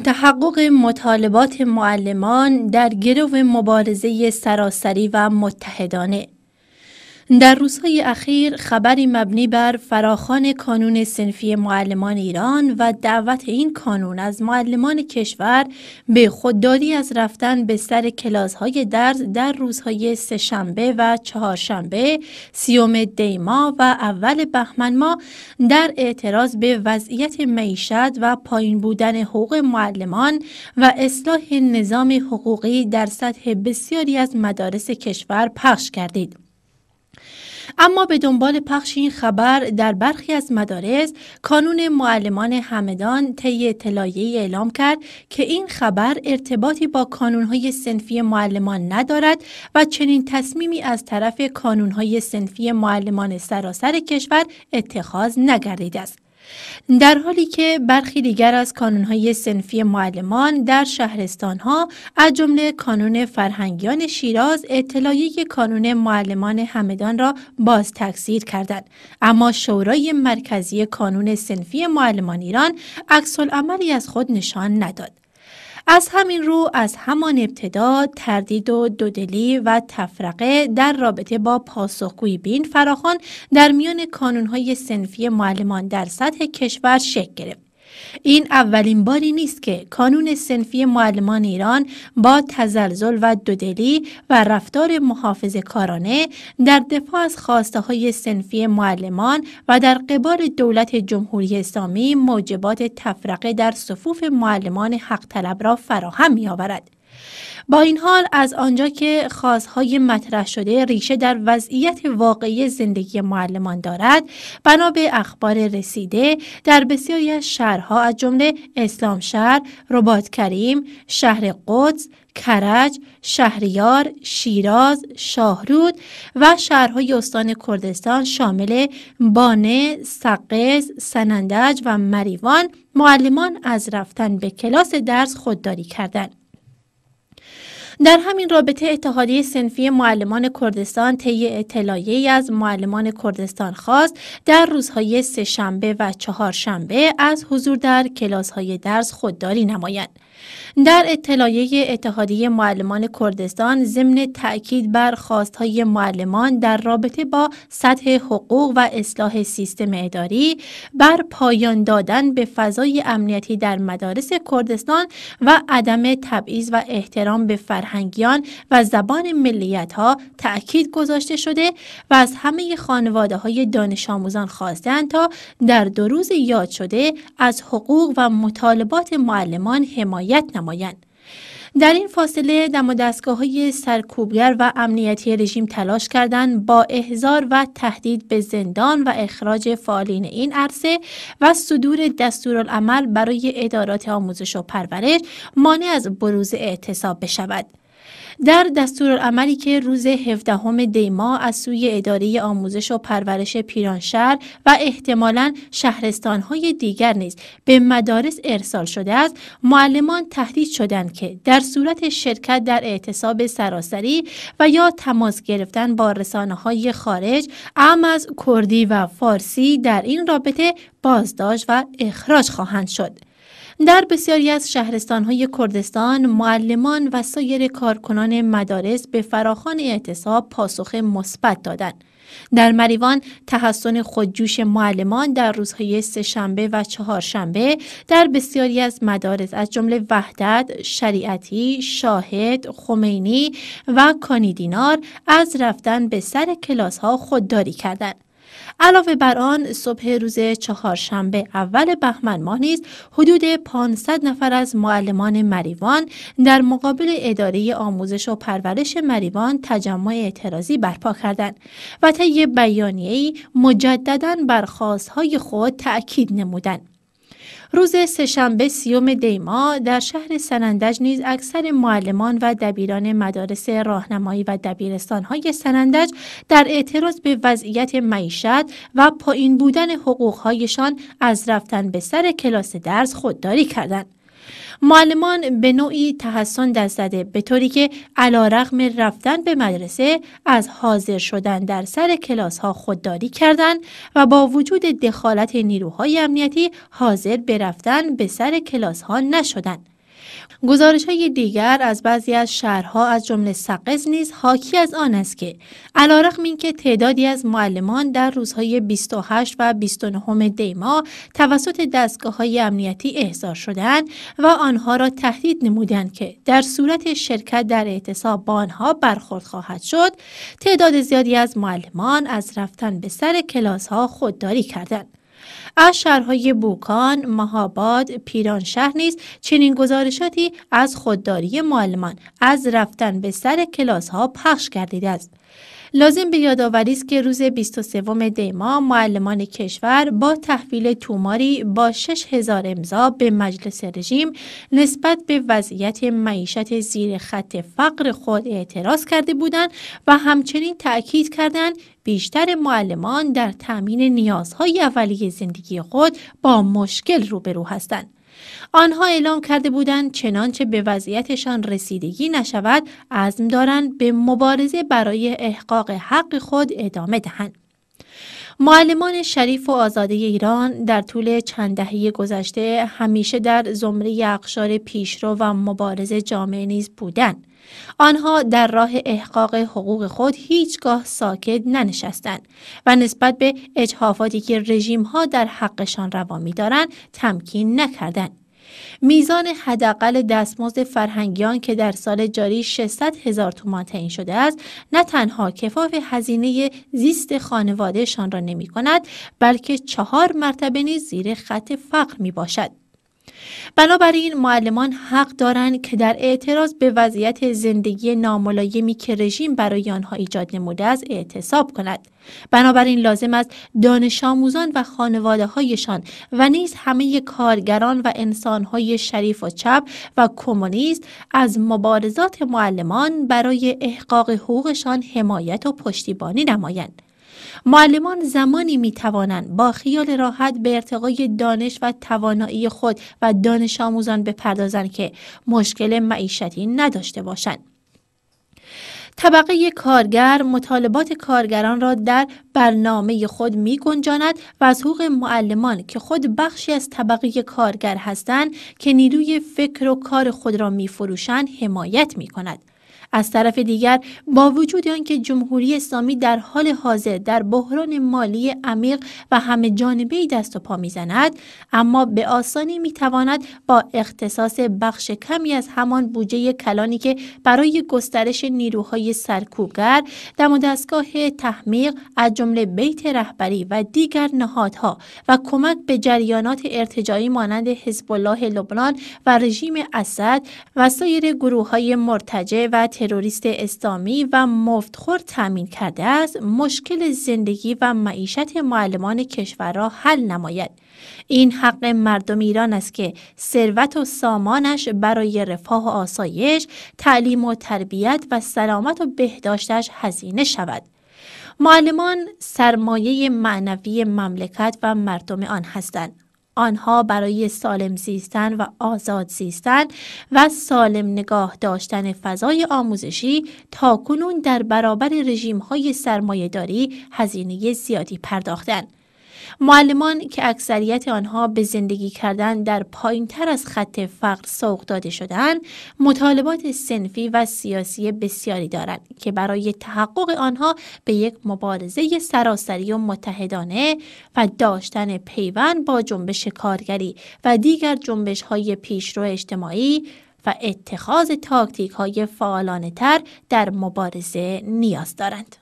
تحقق مطالبات معلمان در گرو مبارزه سراسری و متحدانه در روزهای اخیر خبری مبنی بر فراخان کانون سنفی معلمان ایران و دعوت این کانون از معلمان کشور به خودداری از رفتن به سر کلاسهای درس در روزهای سهشنبه و چهارشنبه سیوم دیما و اول بهمن ماه در اعتراض به وضعیت معیشت و پایین بودن حقوق معلمان و اصلاح نظام حقوقی در سطح بسیاری از مدارس کشور پخش کردید. اما به دنبال پخش این خبر در برخی از مدارس کانون معلمان همدان طی اطلاعیه اعلام کرد که این خبر ارتباطی با کانونهای سنفی معلمان ندارد و چنین تصمیمی از طرف کانونهای سنفی معلمان سراسر کشور اتخاذ نگردیده است در حالی که برخی دیگر از کانونهای سنفی معلمان در شهرستانها از جمله کانون فرهنگیان شیراز اطلاعیه کانون معلمان همدان را باز تکثیر کردند اما شورای مرکزی کانون سنفی معلمان ایران عکس عملی از خود نشان نداد از همین رو از همان ابتدا تردید و دودلی و تفرقه در رابطه با پاسخگویی بین فراخان در میان کانونهای سنفی معلمان در سطح کشور شکل گرفت این اولین باری نیست که کانون سنفی معلمان ایران با تزلزل و دودلی و رفتار محافظ کارانه در دفاع از خواسته های سنفی معلمان و در قبال دولت جمهوری اسلامی موجبات تفرقه در صفوف معلمان حق طلب را فراهم می آورد. با این حال از آنجا که خواستهای مطرح شده ریشه در وضعیت واقعی زندگی معلمان دارد بنا به اخبار رسیده در بسیاری از شهرها از جمله اسلام شهر، رباط کریم، شهر قدس، کرج، شهریار، شیراز، شاهرود و شهرهای استان کردستان شامل بانه، سقز، سنندج و مریوان معلمان از رفتن به کلاس درس خودداری کردند. در همین رابطه اتحادیه سنفی معلمان کردستان طی اطلاعیه از معلمان کردستان خواست در روزهای سه شنبه و چهار شنبه از حضور در کلاس های درس خودداری نمایند. در اطلاعیه اتحادیه معلمان کردستان ضمن تاکید بر خواستهای معلمان در رابطه با سطح حقوق و اصلاح سیستم اداری بر پایان دادن به فضای امنیتی در مدارس کردستان و عدم تبعیض و احترام به فرهنگ فرهنگیان و زبان ملیت ها تأکید گذاشته شده و از همه خانواده های دانش آموزان خواستند تا در دو روز یاد شده از حقوق و مطالبات معلمان حمایت نمایند. در این فاصله دم و دستگاه های سرکوبگر و امنیتی رژیم تلاش کردند با احضار و تهدید به زندان و اخراج فعالین این عرصه و صدور دستورالعمل برای ادارات آموزش و پرورش مانع از بروز اعتصاب بشود. در دستور عملی که روز 17 همه دیما از سوی اداره آموزش و پرورش پیرانشهر و احتمالا شهرستانهای دیگر نیز به مدارس ارسال شده است معلمان تهدید شدند که در صورت شرکت در اعتصاب سراسری و یا تماس گرفتن با رسانه های خارج ام از کردی و فارسی در این رابطه بازداشت و اخراج خواهند شد در بسیاری از شهرستانهای کردستان معلمان و سایر کارکنان مدارس به فراخان اعتصاب پاسخ مثبت دادند در مریوان تحسن خودجوش معلمان در روزهای شنبه و چهارشنبه در بسیاری از مدارس از جمله وحدت، شریعتی، شاهد، خمینی و کانیدینار از رفتن به سر کلاس ها خودداری کردند. علاوه بر آن صبح روز چهارشنبه اول بهمن ماه نیز حدود 500 نفر از معلمان مریوان در مقابل اداره آموزش و پرورش مریوان تجمع اعتراضی برپا کردند و طی بیانیه‌ای مجددا بر خواستهای خود تأکید نمودند روز سهشنبه سیوم دیما در شهر سنندج نیز اکثر معلمان و دبیران مدارس راهنمایی و دبیرستانهای سنندج در اعتراض به وضعیت معیشت و پایین بودن حقوقهایشان از رفتن به سر کلاس درس خودداری کردند. معلمان به نوعی تحسن دست زده به طوری که علا رغم رفتن به مدرسه از حاضر شدن در سر کلاس ها خودداری کردند و با وجود دخالت نیروهای امنیتی حاضر به رفتن به سر کلاس ها نشدند گزارش های دیگر از بعضی از شهرها از جمله سقز نیز حاکی از آن است که علیرغم اینکه تعدادی از معلمان در روزهای 28 و 29 دی ماه توسط دستگاه های امنیتی احضار شدند و آنها را تهدید نمودند که در صورت شرکت در اعتصاب با آنها برخورد خواهد شد تعداد زیادی از معلمان از رفتن به سر کلاس ها خودداری کردند از شهرهای بوکان، مهاباد، شهر نیز چنین گزارشاتی از خودداری معلمان از رفتن به سر کلاس ها پخش گردیده است. لازم به یادآوری است که روز 23 دی ماه معلمان کشور با تحویل توماری با 6000 امضا به مجلس رژیم نسبت به وضعیت معیشت زیر خط فقر خود اعتراض کرده بودند و همچنین تأکید کردند بیشتر معلمان در تامین نیازهای اولیه زندگی خود با مشکل روبرو هستند. آنها اعلام کرده بودند چنانچه به وضعیتشان رسیدگی نشود عزم دارند به مبارزه برای احقاق حق خود ادامه دهند معلمان شریف و آزاده ایران در طول چند دهه گذشته همیشه در زمره اقشار پیشرو و مبارز جامعه نیز بودند آنها در راه احقاق حقوق خود هیچگاه ساکت ننشستند و نسبت به اجحافاتی که رژیم ها در حقشان روا می‌دارند تمکین نکردند میزان حداقل دستمزد فرهنگیان که در سال جاری 600 هزار تومان تعیین شده است نه تنها کفاف هزینه زیست خانوادهشان را نمی کند بلکه چهار مرتبه نیز زیر خط فقر می باشد. بنابراین معلمان حق دارند که در اعتراض به وضعیت زندگی ناملایمی که رژیم برای آنها ایجاد نموده است اعتصاب کند بنابراین لازم است دانش آموزان و خانواده هایشان و نیز همه کارگران و های شریف و چپ و کمونیست از مبارزات معلمان برای احقاق حقوقشان حمایت و پشتیبانی نمایند معلمان زمانی می توانند با خیال راحت به ارتقای دانش و توانایی خود و دانش آموزان بپردازند که مشکل معیشتی نداشته باشند. طبقه کارگر مطالبات کارگران را در برنامه خود می گنجاند و از حقوق معلمان که خود بخشی از طبقه کارگر هستند که نیروی فکر و کار خود را می فروشند حمایت می کند. از طرف دیگر با وجود آنکه جمهوری اسلامی در حال حاضر در بحران مالی عمیق و همه جانبه دست و پا میزند اما به آسانی میتواند با اختصاص بخش کمی از همان بودجه کلانی که برای گسترش نیروهای سرکوبگر دم و دستگاه تحمیق از جمله بیت رهبری و دیگر نهادها و کمک به جریانات ارتجاعی مانند حزب الله لبنان و رژیم اسد و سایر گروه های مرتجع و تروریست اسلامی و مفتخور تامین کرده است مشکل زندگی و معیشت معلمان کشور را حل نماید این حق مردم ایران است که ثروت و سامانش برای رفاه و آسایش تعلیم و تربیت و سلامت و بهداشتش هزینه شود معلمان سرمایه معنوی مملکت و مردم آن هستند آنها برای سالم زیستن و آزاد زیستن و سالم نگاه داشتن فضای آموزشی تا کنون در برابر رژیم های داری هزینه زیادی پرداختند. معلمان که اکثریت آنها به زندگی کردن در پایین تر از خط فقر سوق داده شدن مطالبات سنفی و سیاسی بسیاری دارند که برای تحقق آنها به یک مبارزه سراسری و متحدانه و داشتن پیوند با جنبش کارگری و دیگر جنبش های پیشرو اجتماعی و اتخاذ تاکتیک های فعالانه تر در مبارزه نیاز دارند.